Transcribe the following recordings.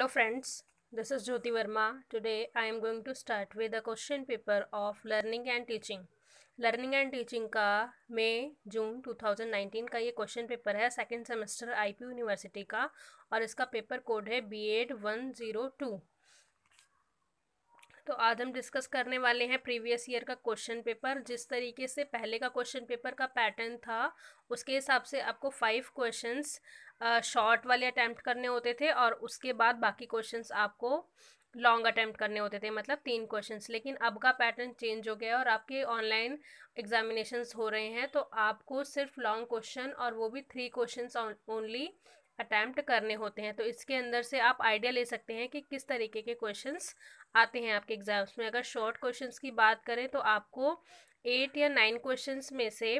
hello friends this is Jyoti Verma today I am going to start with a question paper of learning and teaching learning and teaching का May June 2019 का ये question paper है second semester IP university का और इसका paper code है B Ed one zero two तो आज हम डिस्कस करने वाले हैं प्रीवियस ईयर का क्वेश्चन पेपर जिस तरीके से पहले का क्वेश्चन पेपर का पैटर्न था उसके हिसाब से आपको फाइव क्वेश्चंस शॉर्ट वाले अटैम्प्ट करने होते थे और उसके बाद बाकी क्वेश्चंस आपको लॉन्ग अटैम्प्ट करने होते थे मतलब तीन क्वेश्चंस लेकिन अब का पैटर्न चेंज हो गया और आपके ऑनलाइन एग्जामिनेशंस हो रहे हैं तो आपको सिर्फ लॉन्ग क्वेश्चन और वो भी थ्री क्वेश्चंस ओनली अटैम्प्ट करने होते हैं तो इसके अंदर से आप आइडिया ले सकते हैं कि किस तरीके के क्वेश्चंस आते हैं आपके एग्ज़ाम्स में अगर शॉर्ट क्वेश्चंस की बात करें तो आपको एट या नाइन क्वेश्चंस में से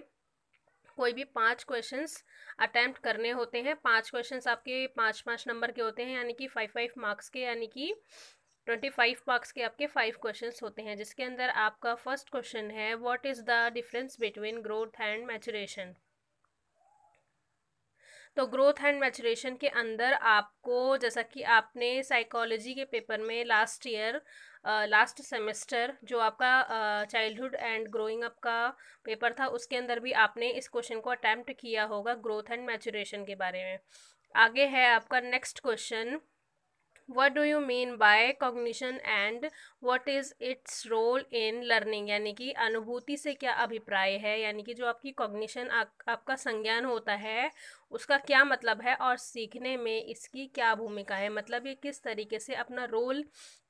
कोई भी पांच क्वेश्चंस अटैम्प्ट करने होते हैं पांच क्वेश्चंस आपके पांच पांच नंबर के होते हैं यानी कि फाइव फाइव मार्क्स के यानी कि ट्वेंटी फाइव मार्क्स के आपके फाइव क्वेश्चंस होते हैं जिसके अंदर आपका फर्स्ट क्वेश्चन है what is the difference between growth and maturation तो ग्रोथ एंड मैचुरेशन के अंदर आपको जैसा कि आपने साइकोलॉजी के पेपर में लास्ट ईयर लास्ट सेमेस्टर जो आपका चाइल्डहुड एंड ग्रोइंग अप का पेपर था उसके अंदर भी आपने इस क्वेश्चन को अटैम्प्ट किया होगा ग्रोथ एंड मैचुरेशन के बारे में आगे है आपका next question what do you mean by cognition and what is its role in learning यानी कि अनुभूति से क्या अभिप्राय है यानी कि जो आपकी कॉग्निशन आप, आपका संज्ञान होता है उसका क्या मतलब है और सीखने में इसकी क्या भूमिका है मतलब ये किस तरीके से अपना रोल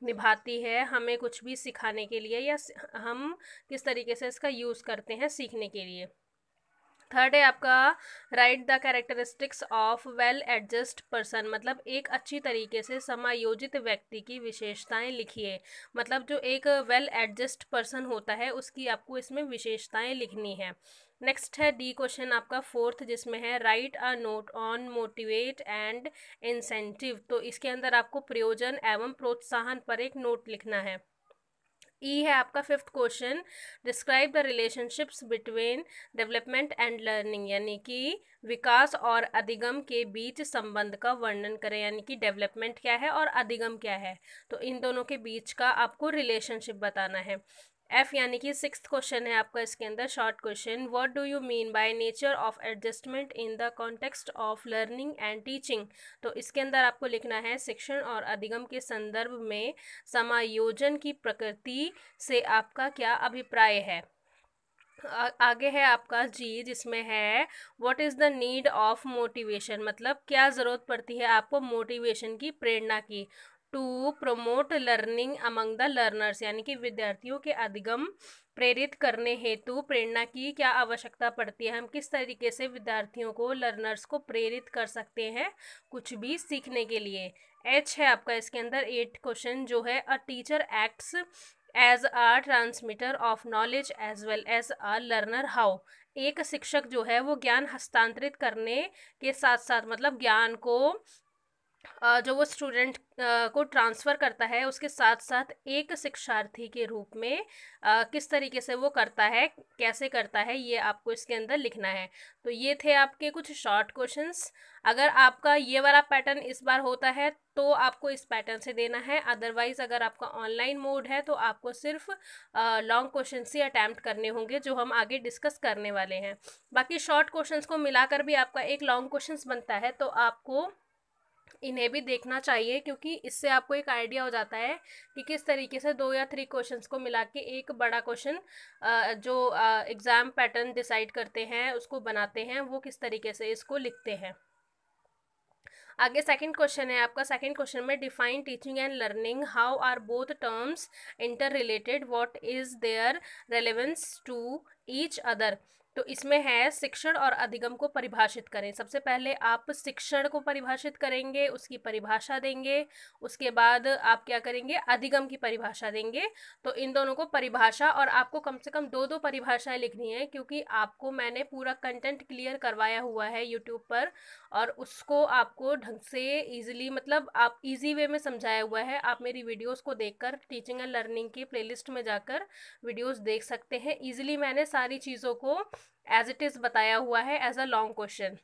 निभाती है हमें कुछ भी सिखाने के लिए या हम किस तरीके से इसका यूज़ करते हैं सीखने के लिए थर्ड है आपका write the characteristics of well adjust person मतलब एक अच्छी तरीके से समायोजित व्यक्ति की विशेषताएं लिखिए मतलब जो एक वेल एडजस्ट पर्सन होता है उसकी आपको इसमें विशेषताएं लिखनी है नेक्स्ट है डी क्वेश्चन आपका फोर्थ जिसमें है write a note on motivate and incentive तो इसके अंदर आपको प्रयोजन एवं प्रोत्साहन पर एक नोट लिखना है ई e है आपका fifth question describe the relationships between development and learning यानी कि विकास और अधिगम के बीच संबंध का वर्णन करें यानी कि डेवलपमेंट क्या है और अधिगम क्या है तो इन दोनों के बीच का आपको रिलेशनशिप बताना है एफ यानी कि सिक्स क्वेश्चन है आपका इसके अंदर short question what do you mean by nature of adjustment in the context of learning and teaching तो इसके अंदर आपको लिखना है शिक्षण और अधिगम के संदर्भ में समायोजन की प्रकृति से आपका क्या अभिप्राय है आगे है आपका जी जिसमें है what is the need of motivation मतलब क्या ज़रूरत पड़ती है आपको मोटिवेशन की प्रेरणा की to promote learning among the learners यानी कि विद्यार्थियों के अधिगम प्रेरित करने हेतु प्रेरणा की क्या आवश्यकता पड़ती है हम किस तरीके से विद्यार्थियों को लर्नर्स को प्रेरित कर सकते हैं कुछ भी सीखने के लिए एच है आपका इसके अंदर एट क्वेश्चन जो है a teacher acts as a transmitter of knowledge as well as a learner how एक शिक्षक जो है वो ज्ञान हस्तांतरित करने के साथ साथ मतलब ज्ञान को जो वो स्टूडेंट को ट्रांसफ़र करता है उसके साथ साथ एक शिक्षार्थी के रूप में किस तरीके से वो करता है कैसे करता है ये आपको इसके अंदर लिखना है तो ये थे आपके कुछ शॉर्ट क्वेश्चंस अगर आपका ये वाला पैटर्न इस बार होता है तो आपको इस पैटर्न से देना है अदरवाइज़ अगर आपका ऑनलाइन मोड है तो आपको सिर्फ लॉन्ग क्वेश्चन ही अटैम्प्ट करने होंगे जो हम आगे डिस्कस करने वाले हैं बाकी शॉर्ट क्वेश्चन को मिलाकर भी आपका एक लॉन्ग क्वेश्चन बनता है तो आपको इन्हें भी देखना चाहिए क्योंकि इससे आपको एक आइडिया हो जाता है कि किस तरीके से दो या थ्री क्वेश्चंस को मिला के एक बड़ा क्वेश्चन जो एग्ज़ाम पैटर्न डिसाइड करते हैं उसको बनाते हैं वो किस तरीके से इसको लिखते हैं आगे सेकंड क्वेश्चन है आपका सेकंड क्वेश्चन में define teaching and learning how are both terms inter related what is their relevance to each other तो इसमें है शिक्षण और अधिगम को परिभाषित करें सबसे पहले आप शिक्षण को परिभाषित करेंगे उसकी परिभाषा देंगे उसके बाद आप क्या करेंगे अधिगम की परिभाषा देंगे तो इन दोनों को परिभाषा और आपको कम से कम दो दो परिभाषाएं लिखनी है क्योंकि आपको मैंने पूरा कंटेंट क्लियर करवाया हुआ है यूट्यूब पर और उसको आपको ढंग से ईजिली मतलब आप ईजी वे में समझाया हुआ है आप मेरी वीडियोज़ को देख टीचिंग एंड लर्निंग की प्ले में जाकर वीडियोज़ देख सकते हैं ईजिली मैंने सारी चीज़ों को एज इट इज़ बताया हुआ है एज अ लॉन्ग क्वेश्चन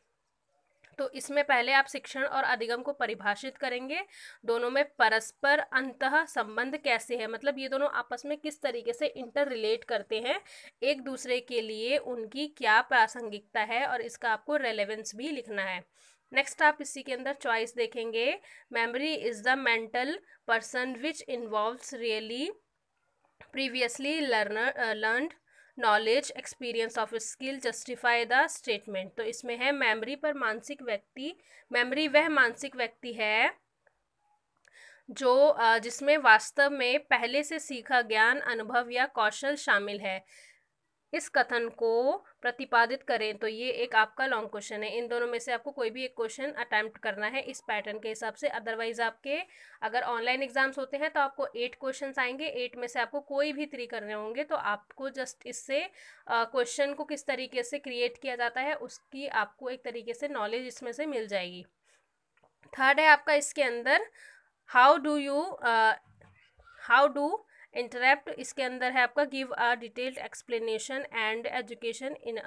तो इसमें पहले आप शिक्षण और अधिगम को परिभाषित करेंगे दोनों में परस्पर अंत संबंध कैसे है मतलब ये दोनों आपस में किस तरीके से इंटर रिलेट करते हैं एक दूसरे के लिए उनकी क्या प्रासंगिकता है और इसका आपको रेलेवेंस भी लिखना है नेक्स्ट आप इसी के अंदर चॉइस देखेंगे memory is the mental person which involves really previously learner learned knowledge experience of skill justify the statement तो इसमें है मेमोरी पर मानसिक व्यक्ति मेमोरी वह मानसिक व्यक्ति है जो जिसमें वास्तव में पहले से सीखा ज्ञान अनुभव या कौशल शामिल है इस कथन को प्रतिपादित करें तो ये एक आपका लॉन्ग क्वेश्चन है इन दोनों में से आपको कोई भी एक क्वेश्चन अटैम्प्ट करना है इस पैटर्न के हिसाब से अदरवाइज आपके अगर ऑनलाइन एग्जाम्स होते हैं तो आपको एट क्वेश्चन आएंगे एट में से आपको कोई भी थ्री करने होंगे तो आपको जस्ट इससे क्वेश्चन को किस तरीके से क्रिएट किया जाता है उसकी आपको एक तरीके से नॉलेज इसमें से मिल जाएगी थर्ड है आपका इसके अंदर how do you how do interpret इसके अंदर है आपका give a detailed explanation and education in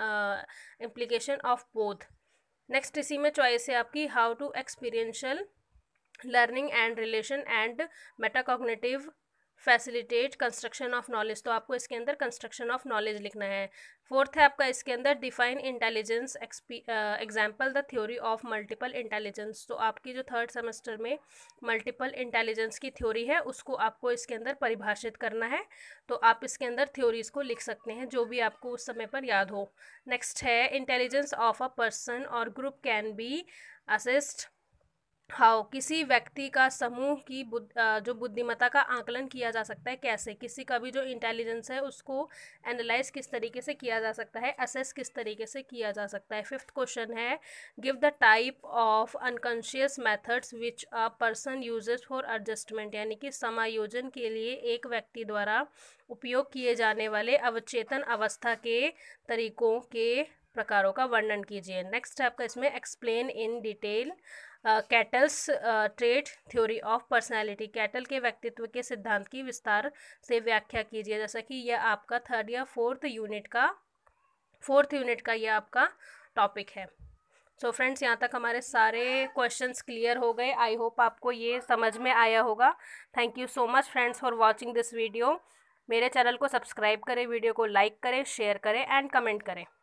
implication of both next इसी में चॉइस है आपकी how to experiential learning and relation and metacognitive facilitate construction of knowledge तो आपको इसके अंदर कंस्ट्रक्शन ऑफ नॉलेज लिखना है फोर्थ है आपका इसके अंदर डिफाइन इंटेलिजेंस एक्सपी example the theory of multiple intelligence तो आपकी जो थर्ड सेमेस्टर में मल्टीपल इंटेलिजेंस की थ्योरी है उसको आपको इसके अंदर परिभाषित करना है तो आप इसके अंदर थ्योरीज को लिख सकते हैं जो भी आपको उस समय पर याद हो नेक्स्ट है इंटेलिजेंस ऑफ अ पर्सन और group can be assist how किसी व्यक्ति का समूह की बुद, जो बुद्धिमत्ता का आकलन किया जा सकता है कैसे किसी का भी जो इंटेलिजेंस है उसको एनालाइज किस तरीके से किया जा सकता है असेस किस तरीके से किया जा सकता है फिफ्थ क्वेश्चन है give the type of unconscious methods which a person uses for adjustment यानी कि समायोजन के लिए एक व्यक्ति द्वारा उपयोग किए जाने वाले अवचेतन अवस्था के तरीकों के प्रकारों का वर्णन कीजिए नेक्स्ट है आपका इसमें explain in detail Cattell's trait theory of personality Cattell के व्यक्तित्व के सिद्धांत की विस्तार से व्याख्या कीजिए जैसा कि यह आपका थर्ड या फोर्थ यूनिट का फोर्थ यूनिट का यह आपका टॉपिक है सो so फ्रेंड्स यहाँ तक हमारे सारे क्वेश्चंस क्लियर हो गए आई होप आपको ये समझ में आया होगा thank you so much friends for watching this video मेरे चैनल को सब्सक्राइब करें वीडियो को लाइक करें शेयर करें एंड कमेंट करें